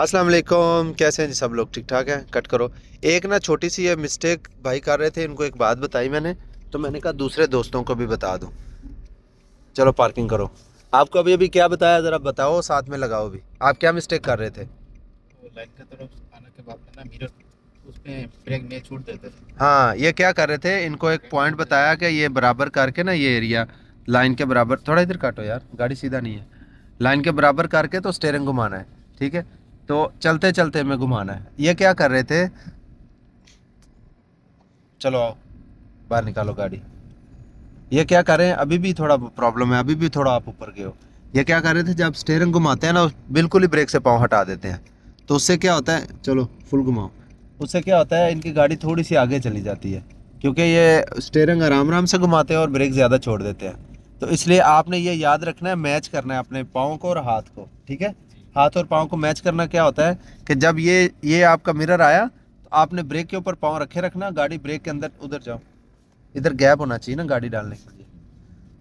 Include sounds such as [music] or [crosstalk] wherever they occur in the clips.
अस्सलाम वालेकुम कैसे हैं जी सब लोग ठीक ठाक हैं कट करो एक ना छोटी सी ये मिस्टेक भाई कर रहे थे इनको एक बात बताई मैंने तो मैंने कहा दूसरे दोस्तों को भी बता दूं चलो पार्किंग करो आपको अभी अभी क्या बताया ज़रा बताओ साथ में लगाओ भी आप क्या मिस्टेक कर रहे थे हाँ ये क्या कर रहे थे इनको एक पॉइंट बताया कि ये बराबर करके ना ये एरिया लाइन के बराबर थोड़ा इधर काटो यार गाड़ी सीधा नहीं है लाइन के बराबर करके तो स्टेयरिंग घुमाना है ठीक है तो चलते चलते हमें घुमाना है ये क्या कर रहे थे चलो आओ बाहर निकालो गाड़ी ये क्या कर रहे हैं अभी भी थोड़ा प्रॉब्लम है अभी भी थोड़ा आप ऊपर गए हो ये क्या कर रहे थे जब स्टेयरिंग घुमाते हैं ना बिल्कुल ही ब्रेक से पाँव हटा देते हैं तो उससे क्या होता है चलो फुल घुमाओ उससे क्या होता है इनकी गाड़ी थोड़ी सी आगे चली जाती है क्योंकि ये स्टेयरिंग आराम आराम से घुमाते हैं और ब्रेक ज़्यादा छोड़ देते हैं तो इसलिए आपने ये याद रखना है मैच करना है अपने पाँव को और हाथ को ठीक है हाथ और पाँव को मैच करना क्या होता है कि जब ये ये आपका मिरर आया तो आपने ब्रेक के ऊपर पाँव रखे रखना गाड़ी ब्रेक के अंदर उधर जाओ इधर गैप होना चाहिए ना गाड़ी डालने के लिए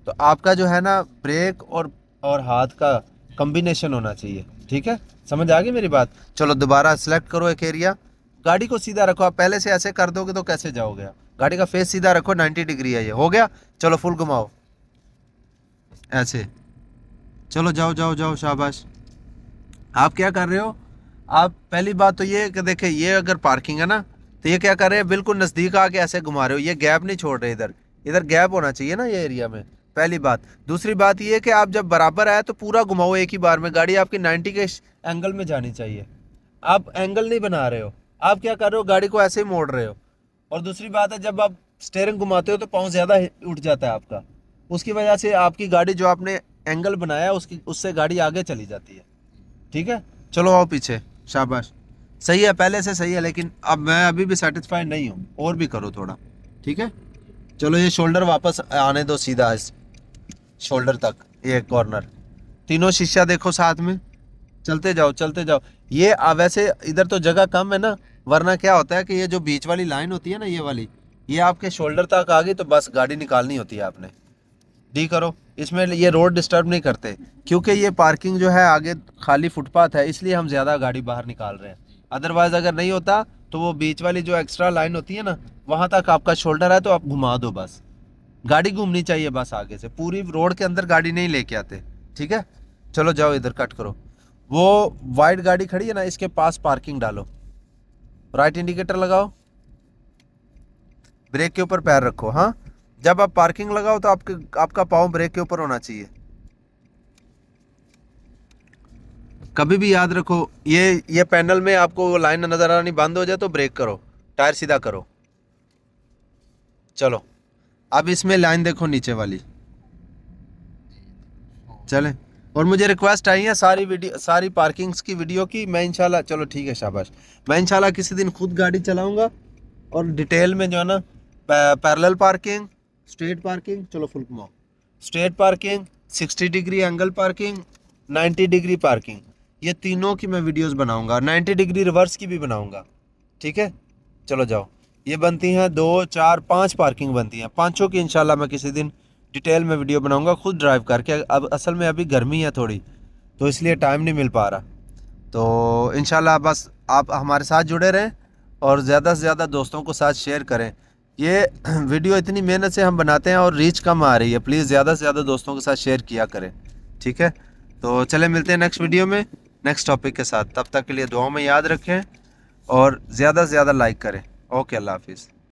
तो आपका जो है ना ब्रेक और और हाथ का कम्बिनेशन होना चाहिए ठीक है समझ आ गई मेरी बात चलो दोबारा सेलेक्ट करो एक एरिया गाड़ी को सीधा रखो आप पहले से ऐसे कर दोगे तो कैसे जाओगे गाड़ी का फेस सीधा रखो 90 डिग्री है ये हो गया चलो फुल घुमाओ ऐसे चलो जाओ जाओ जाओ शाबाश आप क्या कर रहे हो आप पहली बात तो ये कि देखे ये अगर पार्किंग है ना तो ये क्या कर रहे हैं बिल्कुल नज़दीक आके ऐसे घुमा रहे हो ये गैप नहीं छोड़ रहे इधर इधर गैप होना चाहिए ना ये एरिया में पहली बात दूसरी बात ये कि आप जब बराबर आए तो पूरा घुमाओ एक ही बार में गाड़ी आपकी नाइन्टी के एंगल में जानी चाहिए आप एंगल नहीं बना रहे हो आप क्या कर रहे हो गाड़ी को ऐसे ही मोड़ रहे हो और दूसरी बात है जब आप स्टेयरिंग घुमाते हो तो पाँव ज़्यादा उठ जाता है आपका उसकी वजह से आपकी गाड़ी जो आपने एंगल बनाया उसकी उससे गाड़ी आगे चली जाती है ठीक है चलो आओ पीछे शाबाश सही है पहले से सही है लेकिन अब मैं अभी भी सेटिस्फाइड नहीं हूँ और भी करो थोड़ा ठीक है चलो ये शोल्डर वापस आने दो सीधा इस शोल्डर तक ये कॉर्नर तीनों शीशा देखो साथ में चलते जाओ चलते जाओ ये वैसे इधर तो जगह कम है ना वरना क्या होता है कि ये जो बीच वाली लाइन होती है ना ये वाली ये आपके शोल्डर तक आ गई तो बस गाड़ी निकालनी होती है आपने डी करो इसमें ये रोड डिस्टर्ब नहीं करते क्योंकि ये पार्किंग जो है आगे खाली फुटपाथ है इसलिए हम ज़्यादा गाड़ी बाहर निकाल रहे हैं अदरवाइज अगर नहीं होता तो वो बीच वाली जो एक्स्ट्रा लाइन होती है ना वहाँ तक आपका शोल्डर है तो आप घुमा दो बस गाड़ी घूमनी चाहिए बस आगे से पूरी रोड के अंदर गाड़ी नहीं लेके आते ठीक है चलो जाओ इधर कट करो वो वाइड गाड़ी खड़ी है ना इसके पास पार्किंग डालो राइट इंडिकेटर लगाओ ब्रेक के ऊपर पैर रखो हाँ जब आप पार्किंग लगाओ तो आपके आपका पाँव ब्रेक के ऊपर होना चाहिए कभी भी याद रखो ये ये पैनल में आपको लाइन नज़र आनी बंद हो जाए तो ब्रेक करो टायर सीधा करो चलो अब इसमें लाइन देखो नीचे वाली चले और मुझे रिक्वेस्ट आई है सारी वीडियो सारी पार्किंग्स की वीडियो की मैं इंशाल्लाह चलो ठीक है शाबाश मैं इंशाल्लाह किसी दिन खुद गाड़ी चलाऊंगा और डिटेल में जो है ना पैरेलल पार्किंग स्ट्रेट पार्किंग चलो फुल घुमाओ straight parking 60 degree angle parking 90 degree parking ये तीनों की मैं वीडियोस बनाऊंगा 90 डिग्री रिवर्स की भी बनाऊंगा ठीक है चलो जाओ ये बनती हैं दो चार पाँच पार्किंग बनती हैं पाँचों की इंशाल्लाह मैं किसी दिन डिटेल में वीडियो बनाऊंगा खुद ड्राइव करके अब असल में अभी गर्मी है थोड़ी तो इसलिए टाइम नहीं मिल पा रहा तो इन बस आप हमारे साथ जुड़े रहें और ज़्यादा से ज़्यादा दोस्तों को साथ शेयर करें ये [clears throat] वीडियो इतनी मेहनत से हम बनाते हैं और रीच कम आ रही है प्लीज़ ज़्यादा से ज़्यादा दोस्तों के साथ शेयर किया करें ठीक है तो चले मिलते हैं नेक्स्ट वीडियो में नेक्स्ट टॉपिक के साथ तब तक के लिए दुआओं में याद रखें और ज़्यादा से ज़्यादा लाइक करें ओके अल्लाह हाफिज़